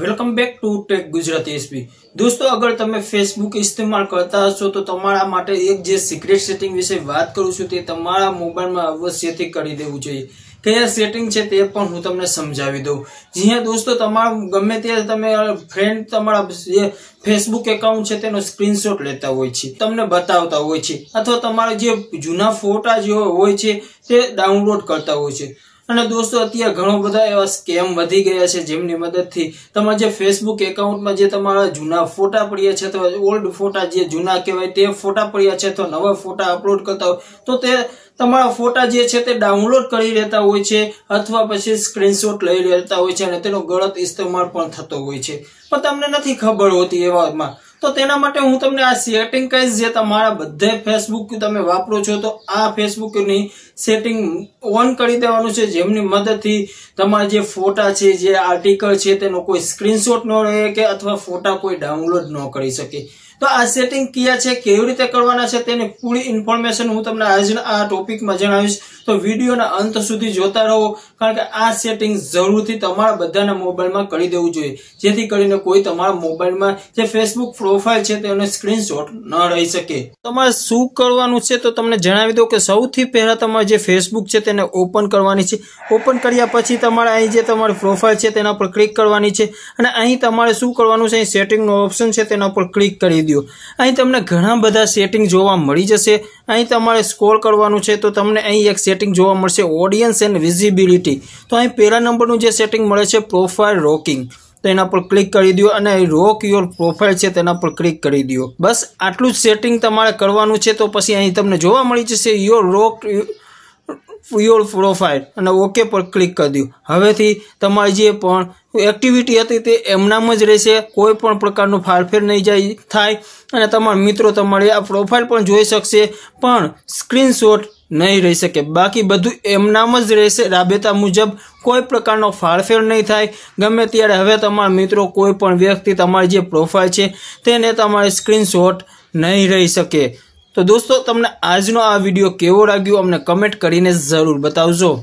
welcome back to tech Gujarati S દોસ્તો અગર તમે ફેસબુક ઇસ્તેમાલ કરતા હશો તો તમારા માટે એક જે સિક્રેટ સેટિંગ વિશે વાત કરું છું તે તમારા મોબાઈલમાં અવશ્યથી કરી દેવું જોઈએ કયા સેટિંગ છે તે પણ હું તમને સમજાવી દઉં જ્યાં દોસ્તો તમારા ગમે ત્યારે તમે ફ્રેન્ડ તમારા જે ફેસબુક એકાઉન્ટ છે તેનો સ્ક્રીનશોટ લેતા હોય છે તમને બતાવતા હોય છે અથવા તમારા જે જૂના ફોટા જે હોય છે તે ડાઉનલોડ કરતા હોય છે અને દોસ્તો અત્યારે ઘણા બધા એવા સ્કેમ વધી ગયા છે જેમની મદદથી તમારા જે ફેસબુક એકાઉન્ટમાં જે તમારા જૂના ફોટા પડ્યા છે તો ઓલ્ડ ફોટા જે જૂના કહેવાય તે ફોટા પડ્યા છે તો નવા ફોટા અપલોડ કરતા હોય તો તે તમારા ફોટા જે છે તે ડાઉનલોડ કરી લેતા હોય છે અથવા પછી સ્ક્રીનશોટ લઈ લેતા હોય છે અને તેનો ગલત ઇસ્તેમાલ પણ થતો હોય છે પણ તમને નથી ખબર હોતી એવામાં તો તેના માટે હું તમને આ સેટિંગ કહીશ જે તમારા બધે ફેસબુક તમે વાપરો છો તો આ ફેસબુકની સેટિંગ ઓન કરી દેવાનું છે જેમની મદદથી તમારા જે ફોટા છે જે આર્ટિકલ છે તેનો કોઈ સ્ક્રીનશોટ ન રહે કે અથવા ફોટા કોઈ ડાઉનલોડ ન કરી શકે તો આ સેટિંગ ક્યાં છે કેવી રીતે કરવાના છે તેની પૂરી ઇન્ફોર્મેશન હું તમને આજના આ ટોપિકમાં જણાવીશ તો વિડીયોના અંત સુધી જોતા રહો કારણ કે આ સેટિંગ જરૂરથી તમારા બધાના મોબાઈલમાં કરી દેવું જોઈએ જેથી કરીને કોઈ તમારા મોબાઈલમાં જે ફેસબુક પ્રોફાઇલ છે તેનો સ્ક્રીનશોટ ન રહી શકે તમારે શું કરવાનું છે તો તમને જણાવી દઉં કે સૌથી પહેલાં તમારે જે ફેસબુક છે તેને ઓપન કરવાની છે ઓપન કર્યા પછી તમારે અહીં જે તમારી પ્રોફાઇલ છે તેના પર ક્લિક કરવાની છે અને અહીં તમારે શું કરવાનું છે અહીં સેટિંગનો ઓપ્શન છે તેના પર ક્લિક કરી દો અહીં તમને ઘણા બધા સેટિંગ જોવા મળી જશે અહીં તમારે સ્કોર કરવાનું છે તો તમને અહીં એક સેટિંગ જોવા મળશે ઓડિયન્સ એન્ડ વિઝિબિલિટી તો અહીં પહેલા નંબરનું જે સેટિંગ મળે છે પ્રોફાઇલ રોકિંગ તો એના પર ક્લિક કરી દો અને રોક યોર પ્રોફાઇલ છે તેના પર ક્લિક કરી દો બસ આટલું જ સેટિંગ તમારે કરવાનું છે તો પછી અહીં તમને જોવા મળી જશે યોર રોક યોર પ્રોફાઇલ અને ઓકે પર ક્લિક કરી દઉં હવેથી તમારી જે પણ એક્ટિવિટી હતી તે એમનામ જ રહેશે કોઈ પણ પ્રકારનું ફારફેર નહીં જાય થાય અને તમારા મિત્રો તમારી આ પ્રોફાઇલ પણ જોઈ શકશે પણ સ્ક્રીનશોટ નહીં રહી શકે બાકી બધું એમનામ જ રહેશે રાબેતા મુજબ કોઈ પ્રકારનો ફાળફેર નહીં થાય ગમે ત્યારે હવે તમારા મિત્રો કોઈ પણ વ્યક્તિ તમારી જે પ્રોફાઇલ છે તેને તમારે સ્ક્રીનશોટ નહીં રહી શકે તો દોસ્તો તમને આજનો આ વિડીયો કેવો લાગ્યો અમને કમેન્ટ કરીને જરૂર બતાવજો